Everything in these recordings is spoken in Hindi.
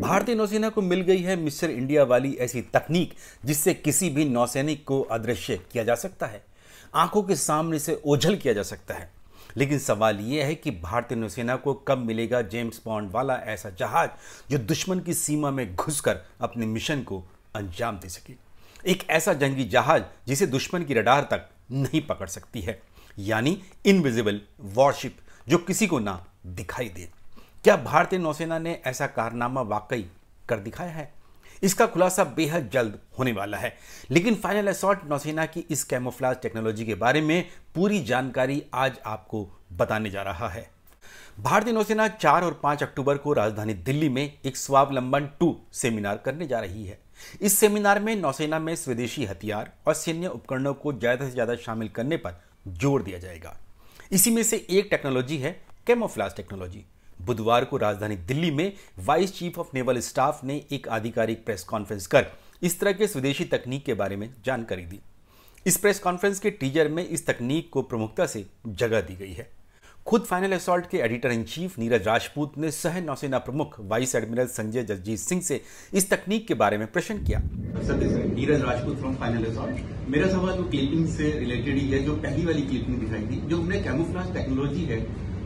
भारतीय नौसेना को मिल गई है मिस्टर इंडिया वाली ऐसी तकनीक जिससे किसी भी नौसैनिक को अदृश्य किया जा सकता है आंखों के सामने से ओझल किया जा सकता है लेकिन सवाल यह है कि भारतीय नौसेना को कब मिलेगा जेम्स बॉन्ड वाला ऐसा जहाज जो दुश्मन की सीमा में घुसकर अपने मिशन को अंजाम दे सके एक ऐसा जंगी जहाज जिसे दुश्मन की रडार तक नहीं पकड़ सकती है यानी इनविजिबल वॉरशिप जो किसी को ना दिखाई दे क्या भारतीय नौसेना ने ऐसा कारनामा वाकई कर दिखाया है इसका खुलासा बेहद जल्द होने वाला है लेकिन फाइनल असॉल्ट नौसेना की इस कैमोफ्लाज टेक्नोलॉजी के बारे में पूरी जानकारी आज आपको बताने जा रहा है भारतीय नौसेना 4 और 5 अक्टूबर को राजधानी दिल्ली में एक स्वावलंबन टू सेमिनार करने जा रही है इस सेमिनार में नौसेना में स्वदेशी हथियार और सैन्य उपकरणों को ज़्यादा से ज़्यादा शामिल करने पर जोर दिया जाएगा इसी में से एक टेक्नोलॉजी है कैमोफ्लाज टेक्नोलॉजी बुधवार को राजधानी दिल्ली में vice chief of naval staff ने एक आधिकारिक प्रेस कॉन्फ्रेंस कर इस तरह के स्वदेशी तकनीक के बारे में जानकारी दी इस प्रेस कॉन्फ्रेंस के टीजर में इस तकनीक को प्रमुखता से जगह दी गई है खुद फाइनल असॉल्ट के editor in chief Neeraj Rajput ने सह नौसेना प्रमुख वाइस एडमिरल संजय जगजीत सिंह से इस तकनीक के बारे में प्रश्न किया Neeraj Rajput from final assault मेरा सवाल जो क्लिपिंग से रिलेटेड ही है जो पहली वाली क्लिपिंग दिखाई थी जो हमने कैमोफ्लाज टेक्नोलॉजी है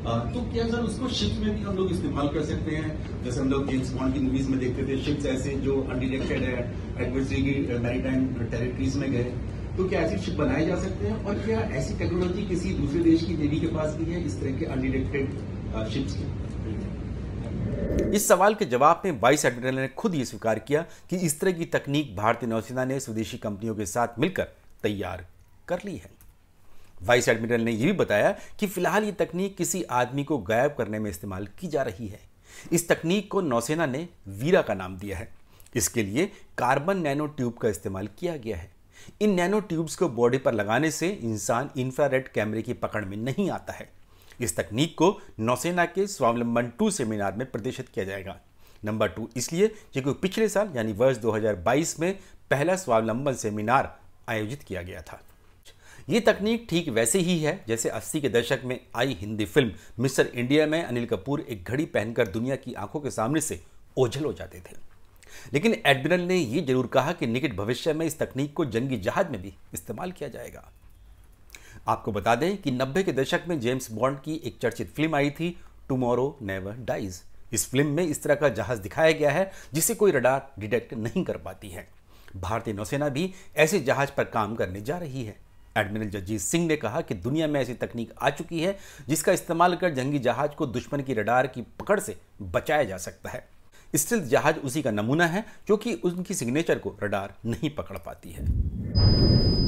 तो क्या सर उसको शिप्स में भी हम लोग इस्तेमाल कर सकते हैं जैसे हम लोग जेम्स बॉन्ड की मूवीज में देखते थे शिप्स ऐसे जो अनडिटेक्टेड है एडवर्सरी की मैरीटाइम uh, टेरिटरीज में गए तो क्या ऐसी शिप बनाए जा सकते हैं और क्या ऐसी टेक्नोलॉजी किसी दूसरे देश की नेवी के पास भी है इस तरह के अनडिटेक्टेड शिप्स uh, की इस सवाल के जवाब में वाइस एडमिरल ने खुद ये स्वीकार किया कि इस तरह की तकनीक भारतीय नौसेना ने स्वदेशी कंपनियों के साथ मिलकर तैयार कर ली है वाइस एडमिरल ने यह भी बताया कि फिलहाल ये तकनीक किसी आदमी को गायब करने में इस्तेमाल की जा रही है इस तकनीक को नौसेना ने वीरा का नाम दिया है इसके लिए कार्बन नैनो ट्यूब का इस्तेमाल किया गया है इन नैनो ट्यूब्स को बॉडी पर लगाने से इंसान इंफ्रारेड कैमरे की पकड़ में नहीं आता है इस तकनीक को नौसेना के स्वावलंबन टू सेमिनार में प्रदर्शित किया जाएगा नंबर टू इसलिए क्योंकि पिछले साल यानी वर्ष 2022 में पहला स्वावलंबन सेमिनार आयोजित किया गया था ये तकनीक ठीक वैसे ही है जैसे 80 के दशक में आई हिंदी फिल्म मिस्टर इंडिया में अनिल कपूर एक घड़ी पहनकर दुनिया की आंखों के सामने से ओझल हो जाते थे लेकिन एडमिरल ने यह जरूर कहा कि निकट भविष्य में इस तकनीक को जंगी जहाज में भी इस्तेमाल किया जाएगा आपको बता दें कि नब्बे के दशक में जेम्स बॉन्ड की एक चर्चित फिल्म आई थी टुमारो नेवर डाइज इस फिल्म में इस तरह का जहाज दिखाया गया है जिसे कोई रडार डिटेक्ट नहीं कर पाती है भारतीय नौसेना भी ऐसे जहाज पर काम करने जा रही है एडमिरल जगजीत सिंह ने कहा कि दुनिया में ऐसी तकनीक आ चुकी है जिसका इस्तेमाल कर जंगी जहाज को दुश्मन की रडार की पकड़ से बचाया जा सकता है स्टिल जहाज उसी का नमूना है क्योंकि उनकी सिग्नेचर को रडार नहीं पकड़ पाती है